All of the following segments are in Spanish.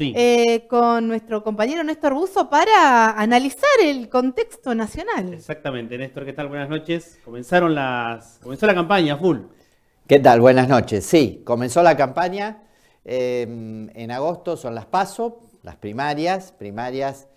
Eh, con nuestro compañero Néstor Buzo para analizar el contexto nacional. Exactamente, Néstor, ¿qué tal? Buenas noches. Comenzaron las, comenzó la campaña, full. ¿Qué tal? Buenas noches. Sí, comenzó la campaña. Em, en agosto son las PASO, las primarias, primarias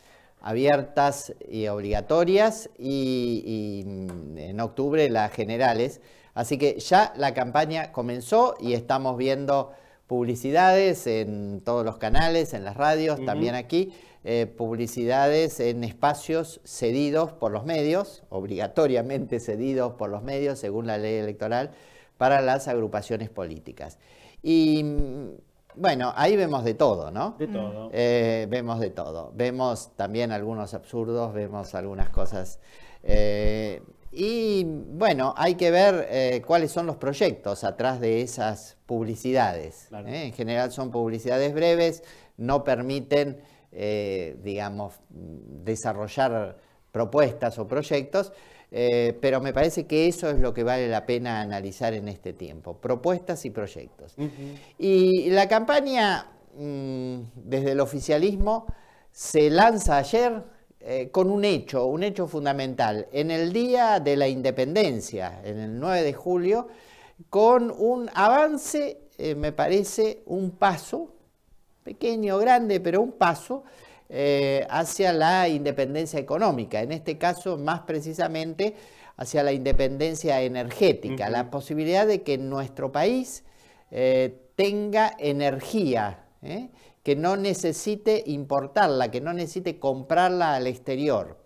abiertas y obligatorias, y mm, en octubre las generales. Así que ya la campaña comenzó y estamos viendo publicidades en todos los canales, en las radios, también aquí, eh, publicidades en espacios cedidos por los medios, obligatoriamente cedidos por los medios según la ley electoral, para las agrupaciones políticas. Y mm, bueno, ahí vemos de todo, ¿no? De todo. Eh, vemos de todo. Vemos también algunos absurdos, vemos algunas cosas eh, y bueno, hay que ver eh, cuáles son los proyectos atrás de esas publicidades. ¿eh? En general son publicidades breves, no permiten, eh, digamos, desarrollar propuestas o proyectos, pero me parece que eso es lo que vale la pena analizar en este tiempo, propuestas y proyectos. Y la campaña mm, desde el oficialismo se lanza ayer, eh, con un hecho, un hecho fundamental. En el Día de la Independencia, en el 9 de julio, con un avance, eh, me parece, un paso, pequeño, grande, pero un paso eh, hacia la independencia económica, en este caso más precisamente hacia la independencia energética, la posibilidad de que nuestro país tenga energía que no necesite importarla, que no necesite comprarla al exterior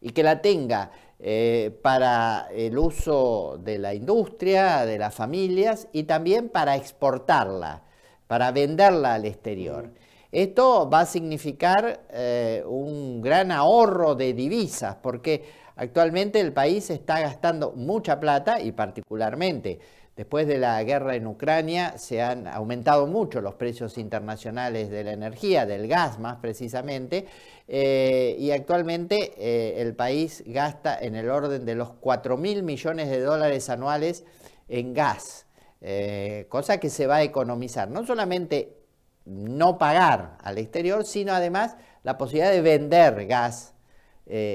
y que la tenga eh, para el uso de la industria, de las familias y también para exportarla, para venderla al exterior. Mm. Esto va a significar eh, un gran ahorro de divisas porque actualmente el país está gastando mucha plata y particularmente Después de la guerra en Ucrania se han aumentado mucho los precios internacionales de la energía, del gas más precisamente, eh, y actualmente eh, el país gasta en el orden de los 4 mil millones de dólares anuales en gas, eh, cosa que se va a economizar. No solamente no pagar al exterior, sino además la posibilidad de vender gas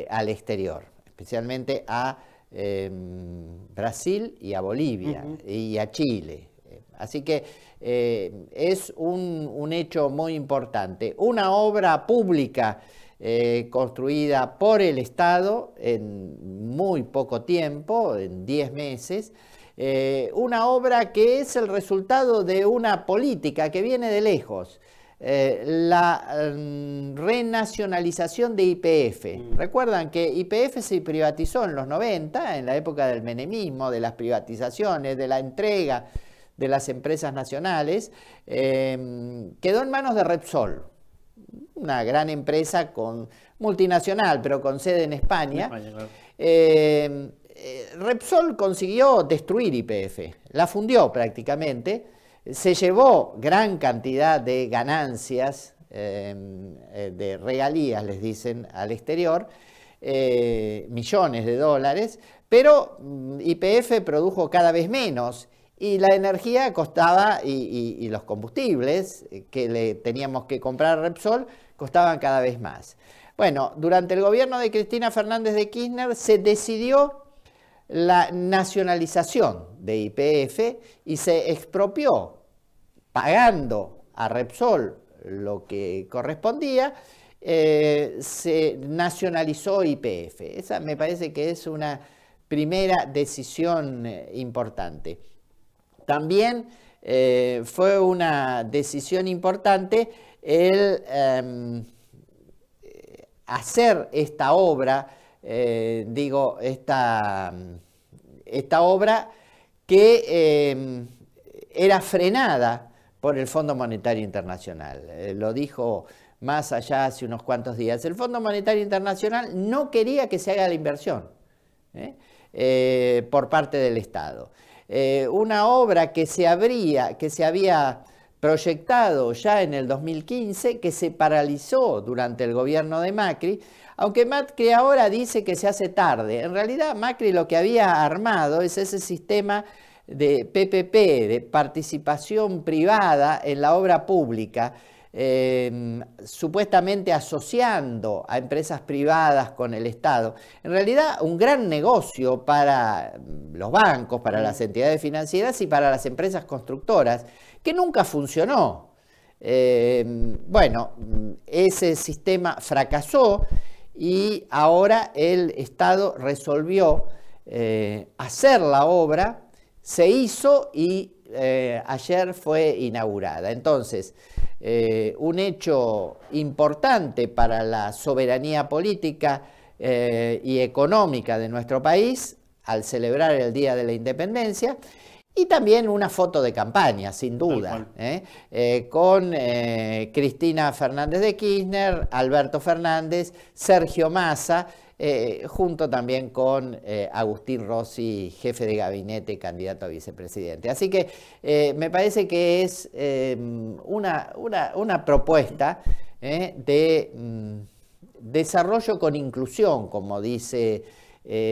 al exterior, especialmente a Em, Brasil y a Bolivia y a Chile. Así que eh, es un, hecho muy importante. Una obra pública eh, construida por el Estado en muy poco tiempo, en 10 meses. Eh, una obra que es el resultado de una política que viene de lejos. Eh, la mm, renacionalización de IPF. Mm. Recuerdan que IPF se privatizó en los 90, en la época del menemismo, de las privatizaciones, de la entrega de las empresas nacionales, em, quedó en manos de Repsol, una gran empresa con, multinacional, pero con sede en España. Em, eh, Repsol consiguió destruir IPF, la fundió prácticamente se llevó gran cantidad de ganancias, em, eh, de regalías, les dicen, al exterior, eh, millones de dólares, pero mm, IPF produjo cada vez menos y la energía costaba, y, y, los combustibles eh, que le teníamos que comprar a Repsol costaban cada vez más. Bueno, durante el gobierno de Cristina Fernández de Kirchner se decidió la nacionalización de IPF y se expropió, pagando a Repsol lo que correspondía, eh, se nacionalizó IPF. Esa me parece que es una primera decisión eh, importante. También eh, fue una decisión importante el em, hacer esta obra, digo, esta esta obra que eh, era frenada por el Fondo Monetario Internacional. Eh, lo dijo más allá hace unos cuantos días. El Fondo Monetario Internacional no quería que se haga la inversión ¿eh? por parte del Estado. una obra que se, habría, que se había proyectado ya en el 2015, que se paralizó durante el gobierno de Macri, aunque Macri ahora dice que se hace tarde, en realidad Macri lo que había armado es ese sistema de PPP, de participación privada en la obra pública, em, supuestamente asociando a empresas privadas con el Estado. En realidad, un gran negocio para mm, los bancos, para las entidades financieras y para las empresas constructoras, que nunca funcionó. Em, bueno, mm, ese sistema fracasó y ahora el Estado resolvió eh, hacer la obra, se hizo y eh, ayer fue inaugurada. Entonces, eh, un hecho importante para la soberanía política y económica de nuestro país al celebrar el Día de la Independencia y también una foto de campaña, sin duda, ¿eh? Eh, con eh, Cristina Fernández de Kirchner, Alberto Fernández, Sergio Massa, junto también con Agustín Rossi, jefe de gabinete, candidato a vicepresidente. Así que me parece que es em, una, una, propuesta de mm, desarrollo con inclusión, como dice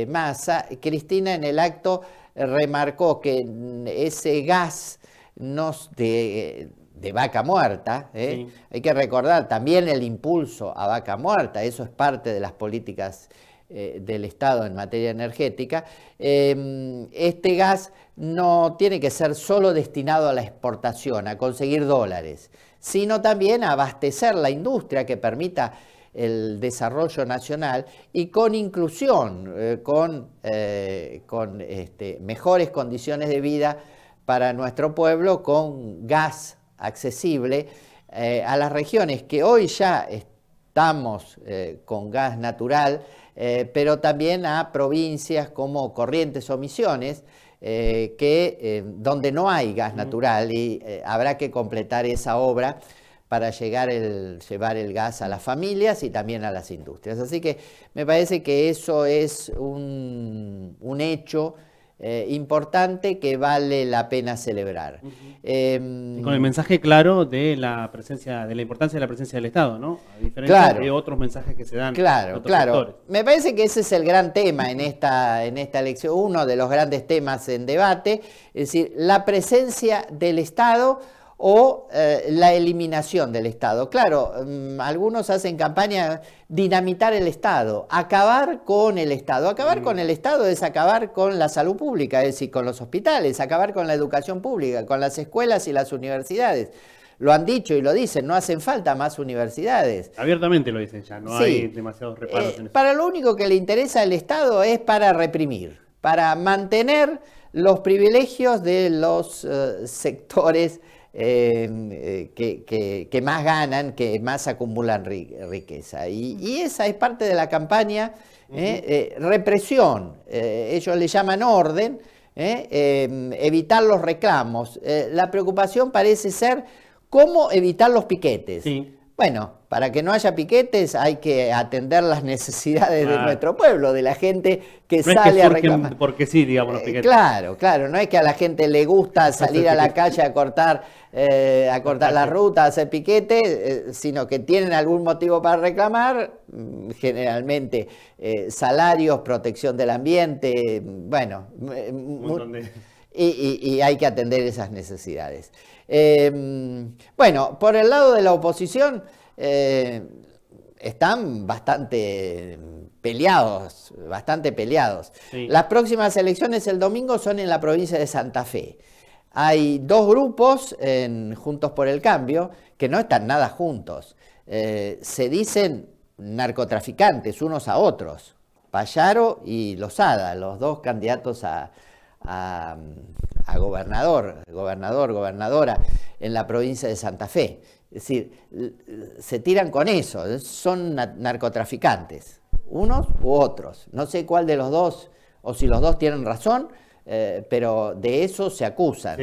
Massa. Cristina en el acto remarcó que ese gas de, vaca muerta. ¿eh? Hay que recordar también el impulso a vaca muerta, eso es parte de las políticas eh, del Estado en materia energética. Em, este gas no tiene que ser solo destinado a la exportación, a conseguir dólares, sino también a abastecer la industria que permita el desarrollo nacional y con inclusión, eh, con, eh, este, mejores condiciones de vida para nuestro pueblo, con gas accesible eh, a las regiones que hoy ya estamos con gas natural, pero también a provincias como Corrientes o Misiones. donde no hay gas natural y habrá que completar esa obra para llevar el gas a las familias y también a las industrias. Así que me parece que eso es un, hecho eh, importante que vale la pena celebrar. Em, con el mensaje claro de la presencia, de la importancia de la presencia del Estado, ¿no? A diferencia de otros mensajes que se dan. Claro, claro. Me parece que ese es el gran tema en esta, en esta elección, uno de los grandes temas en debate, es decir, la presencia del Estado o eh, la eliminación del Estado. Claro, mm, algunos hacen campaña dinamitar el Estado, acabar con el Estado. Acabar mm. con el Estado es acabar con la salud pública, es decir, con los hospitales, acabar con la educación pública, con las escuelas y las universidades. Lo han dicho y lo dicen, no hacen falta más universidades. Abiertamente lo dicen ya, no hay demasiados reparos. Eh, para lo único que le interesa al Estado es para reprimir, para mantener los privilegios de los eh, sectores Em, eh, que, más ganan, que más acumulan riqueza. Y, esa es parte de la campaña, ¿eh? Eh, represión, ellos le llaman orden, em, evitar los reclamos. la preocupación parece ser cómo evitar los piquetes. Sí. Bueno, para que no haya piquetes hay que atender las necesidades de nuestro pueblo, de la gente que sale a reclamar. Porque sí, digamos, los eh, piquetes. claro, claro, no es que a la gente le gusta salir a la calle a cortar, eh, a cortar la ruta, a hacer piquetes, eh, sino que tienen algún motivo para reclamar, mm, generalmente salarios, protección del ambiente, mm, bueno, y, hay que atender esas necesidades. Em, bueno, por el lado de la oposición eh, están bastante peleados, bastante peleados. Las próximas elecciones el domingo son en la provincia de Santa Fe. Hay dos grupos en Juntos por el Cambio que no están nada juntos. Eh, se dicen narcotraficantes unos a otros, Payaro y Lozada, los dos candidatos a, a, gobernador, gobernador, gobernadora en la provincia de Santa Fe. Es decir, se tiran con eso, son narcotraficantes, unos u otros. No sé cuál de los dos, o si los dos tienen razón, eh, pero de eso se acusan.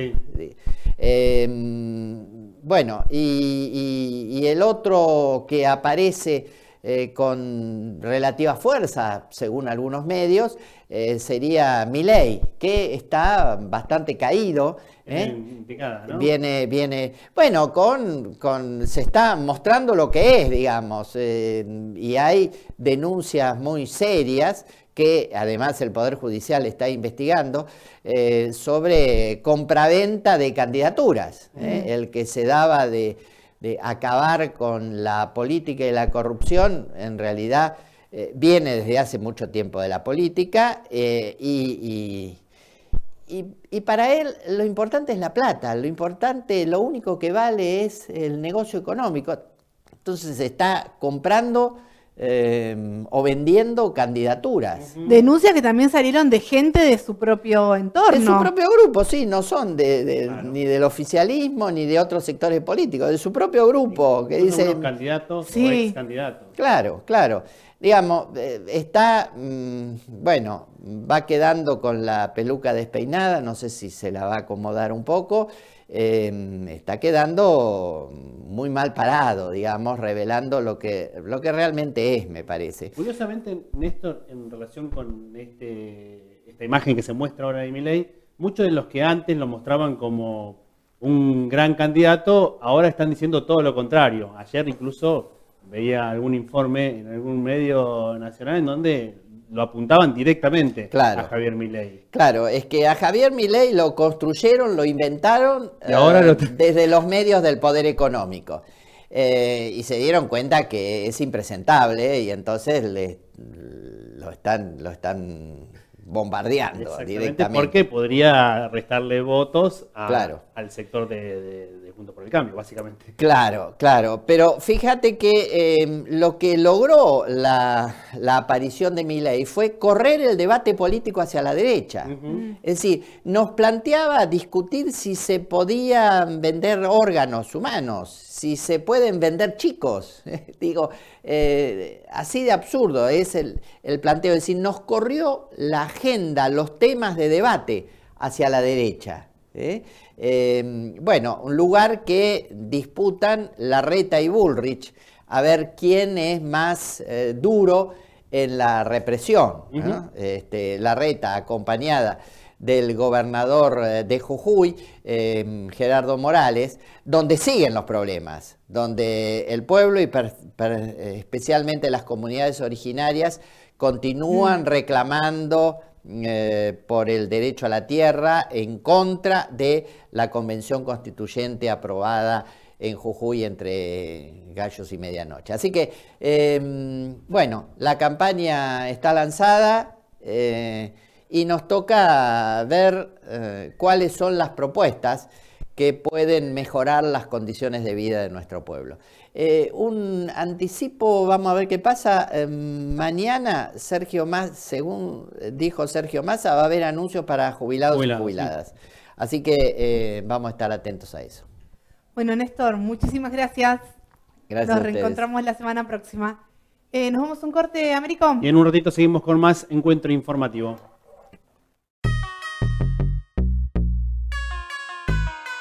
Em, bueno, y el otro que aparece eh, con relativa fuerza, según algunos medios, eh, sería Milei, que está bastante caído. ¿eh? ¿no? Viene, viene, bueno, con, con, se está mostrando lo que es, digamos, y hay denuncias muy serias que además el Poder Judicial está investigando, sobre compraventa de candidaturas, el que se daba de de acabar con la política y la corrupción, en realidad eh, viene desde hace mucho tiempo de la política eh, y, y, y, y, para él lo importante es la plata, lo importante, lo único que vale es el negocio económico. Entonces está comprando Em, o vendiendo candidaturas. Denuncias que también salieron de gente de su propio entorno. De su propio grupo, sí, no son de, ni del oficialismo ni de otros sectores políticos, de su propio grupo. Que dice candidatos candidatos. Claro, claro. Digamos, eh, está, mm, bueno, va quedando con la peluca despeinada, no sé si se la va a acomodar un poco. Em, está quedando muy mal parado, digamos, revelando lo que, lo que realmente es, me parece. Curiosamente, Néstor, en relación con este, esta imagen que se muestra ahora de Milei, muchos de los que antes lo mostraban como un gran candidato, ahora están diciendo todo lo contrario. Ayer incluso veía algún informe en algún medio nacional en donde lo apuntaban directamente a Javier Milei. Claro, es que a Javier Milei lo construyeron, lo inventaron eh, desde los medios del poder económico. Eh, y se dieron cuenta que es impresentable y entonces lo están, lo están bombardeando directamente. Porque podría restarle votos al sector de, de, por el Cambio, básicamente. Claro, claro. Pero fíjate que em, lo que logró la, aparición de Milei fue correr el debate político hacia la derecha. Mm. Es decir, nos planteaba discutir si se podían vender órganos humanos, si se pueden vender chicos. Digo, eh, así de absurdo es el, el planteo. Es decir, nos corrió la agenda, los temas de debate hacia la derecha. ¿eh? Em, bueno, un lugar que disputan Larreta y Bullrich a ver quién es más eh, duro en la represión. Este, la reta acompañada del gobernador eh, de Jujuy, em, Gerardo Morales, donde siguen los problemas, donde el pueblo y especialmente las comunidades originarias continúan mm. reclamando eh, por el derecho a la tierra en contra de la convención constituyente aprobada en Jujuy entre gallos y medianoche. Así que, em, bueno, la campaña está lanzada eh, y nos toca ver eh, cuáles son las propuestas que pueden mejorar las condiciones de vida de nuestro pueblo. Eh, un anticipo, vamos a ver qué pasa. Em, mañana, Sergio más, según dijo Sergio Massa, va a haber anuncios para jubilados, y jubiladas. Así que eh, vamos a estar atentos a eso. Bueno, Néstor, muchísimas gracias. Gracias. Nos reencontramos la semana próxima. Eh, nos vamos un corte, Américo. Y en un ratito seguimos con más encuentro informativo.